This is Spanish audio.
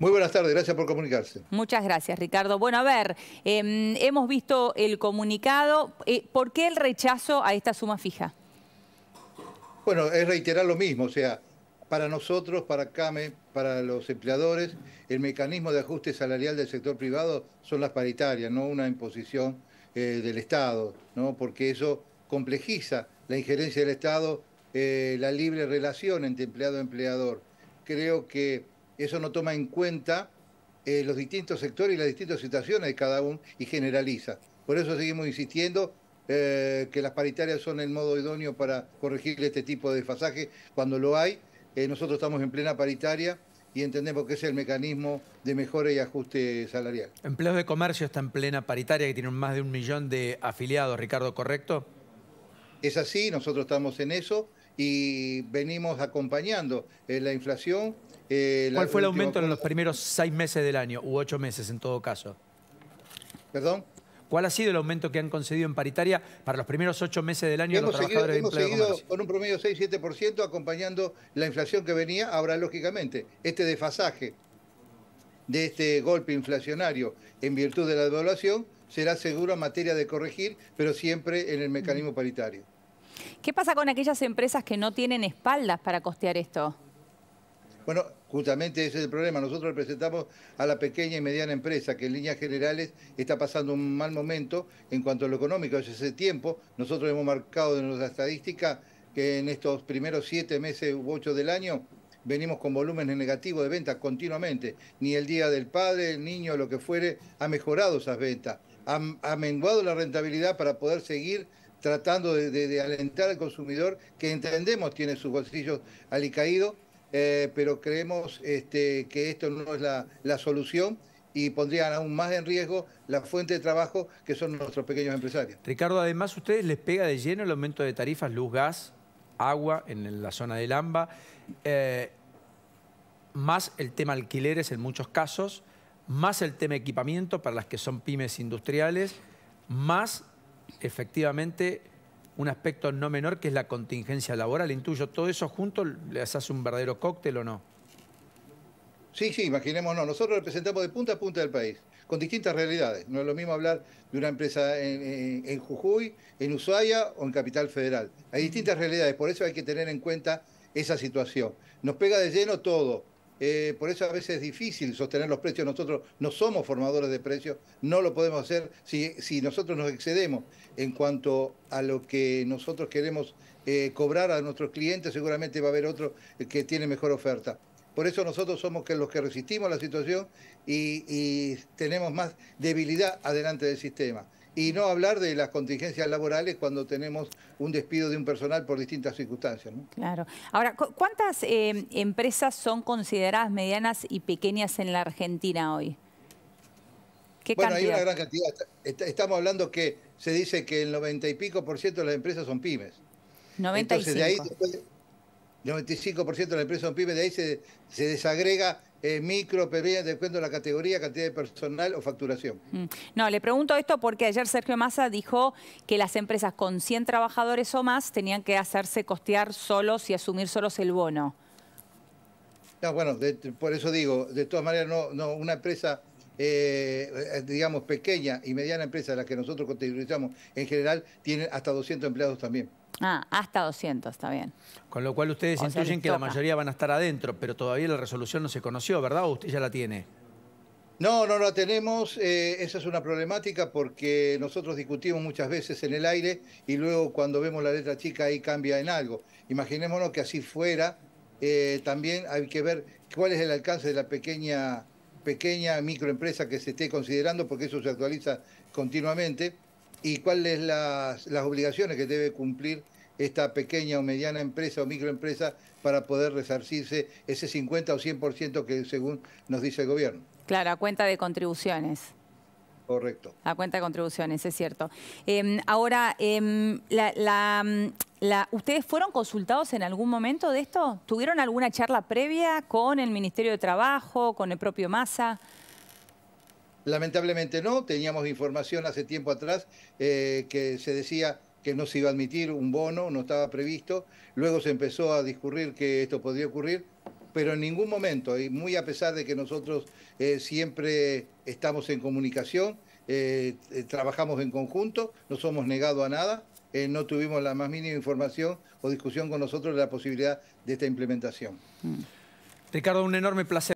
Muy buenas tardes, gracias por comunicarse. Muchas gracias, Ricardo. Bueno, a ver, em, hemos visto el comunicado. Eh, ¿Por qué el rechazo a esta suma fija? Bueno, es reiterar lo mismo, o sea, para nosotros, para CAME, para los empleadores, el mecanismo de ajuste salarial del sector privado son las paritarias, no una imposición eh, del Estado, ¿no? porque eso complejiza la injerencia del Estado, eh, la libre relación entre empleado y empleador. Creo que eso no toma en cuenta eh, los distintos sectores y las distintas situaciones de cada uno y generaliza. Por eso seguimos insistiendo eh, que las paritarias son el modo idóneo para corregir este tipo de desfasaje cuando lo hay. Eh, nosotros estamos en plena paritaria y entendemos que es el mecanismo de mejora y ajuste salarial. Empleos de comercio está en plena paritaria, que tiene más de un millón de afiliados, Ricardo, ¿correcto? Es así, nosotros estamos en eso y venimos acompañando eh, la inflación. Eh, ¿Cuál fue el aumento en los primeros seis meses del año, u ocho meses en todo caso? ¿Perdón? ¿Cuál ha sido el aumento que han concedido en paritaria para los primeros ocho meses del año los de empleo con un promedio 6-7% acompañando la inflación que venía. Ahora, lógicamente, este desfasaje de este golpe inflacionario en virtud de la devaluación será seguro en materia de corregir, pero siempre en el mecanismo mm. paritario. ¿Qué pasa con aquellas empresas que no tienen espaldas para costear esto? Bueno, justamente ese es el problema. Nosotros representamos a la pequeña y mediana empresa que en líneas generales está pasando un mal momento en cuanto a lo económico. Desde ese tiempo nosotros hemos marcado en nuestra estadística que en estos primeros siete meses u ocho del año venimos con volúmenes negativos de ventas continuamente. Ni el Día del Padre, el niño, lo que fuere, ha mejorado esas ventas. Ha, ha menguado la rentabilidad para poder seguir tratando de, alentar al consumidor que entendemos tiene sus bolsillos alicaídos, eh, pero creemos este, que esto no es la, solución y pondrían aún más en riesgo la fuente de trabajo que son nuestros pequeños empresarios. Ricardo, además ustedes les pega de lleno el aumento de tarifas, luz, gas, agua en la zona del AMBA, eh, más el tema alquileres en muchos casos, más el tema equipamiento para las que son pymes industriales, más efectivamente un aspecto no menor que es la contingencia laboral. Intuyo, ¿todo eso junto ¿le hace un verdadero cóctel o no? Sí, sí, imaginémonos, nosotros representamos de punta a punta del país, con distintas realidades. No es lo mismo hablar de una empresa en Jujuy, en Ushuaia o en Capital Federal. Hay distintas realidades, por eso hay que tener en cuenta esa situación. Nos pega de lleno todo, eh, por eso a veces es difícil sostener los precios. Nosotros no somos formadores de precios, no lo podemos hacer si, nosotros nos excedemos en cuanto a lo que nosotros queremos eh, cobrar a nuestros clientes, seguramente va a haber otro eh, que tiene mejor oferta. Por eso nosotros somos los que resistimos la situación y tenemos más debilidad adelante del sistema y no hablar de las contingencias laborales cuando tenemos un despido de un personal por distintas circunstancias. Claro. Ahora, ¿cuántas eh, empresas son consideradas medianas y pequeñas en la Argentina hoy? bueno, hay una gran cantidad. Estamos hablando que se dice que el 90 y pico por ciento de las empresas son pymes. 95. Entonces, de ahí después, 95% de las empresas son pymes, de ahí se, se desagrega eh, micro, de depende de la categoría, cantidad de personal o facturación. Mm. No, le pregunto esto porque ayer Sergio Massa dijo que las empresas con 100 trabajadores o más tenían que hacerse costear solos y asumir solos el bono. No, bueno, por eso digo, de todas maneras, no, no una empresa eh, eh, digamos, pequeña y mediana empresa, la que nosotros contabilizamos en general, tiene hasta 200 empleados también. Ah, hasta 200, está bien. Con lo cual ustedes que la mayoría van a estar adentro, pero todavía la resolución no se conoció, ¿verdad? usted ya la tiene? No, no la tenemos. Eh, esa es una problemática porque nosotros discutimos muchas veces en el aire y luego cuando vemos la letra chica ahí cambia en algo. Imaginémonos que así fuera. también hay que ver cuál es el alcance de la pequeña pequeña microempresa que se esté considerando, porque eso se actualiza continuamente, y cuáles las, las obligaciones que debe cumplir esta pequeña o mediana empresa o microempresa para poder resarcirse ese 50 o 100% que según nos dice el gobierno. Claro, cuenta de contribuciones. Correcto. A cuenta de contribuciones, es cierto. Em, ahora, em, la, ¿ustedes fueron consultados en algún momento de esto? ¿Tuvieron alguna charla previa con el Ministerio de Trabajo, con el propio Massa? Lamentablemente no, teníamos información hace tiempo atrás eh, que se decía que no se iba a admitir un bono, no estaba previsto. Luego se empezó a discurrir que esto podría ocurrir pero en ningún momento, y muy a pesar de que nosotros eh, siempre estamos en comunicación, eh, eh, trabajamos en conjunto, no somos negados a nada, no tuvimos la más mínima información o discusión con nosotros de la posibilidad de esta implementación. Mm. Ricardo, un enorme placer.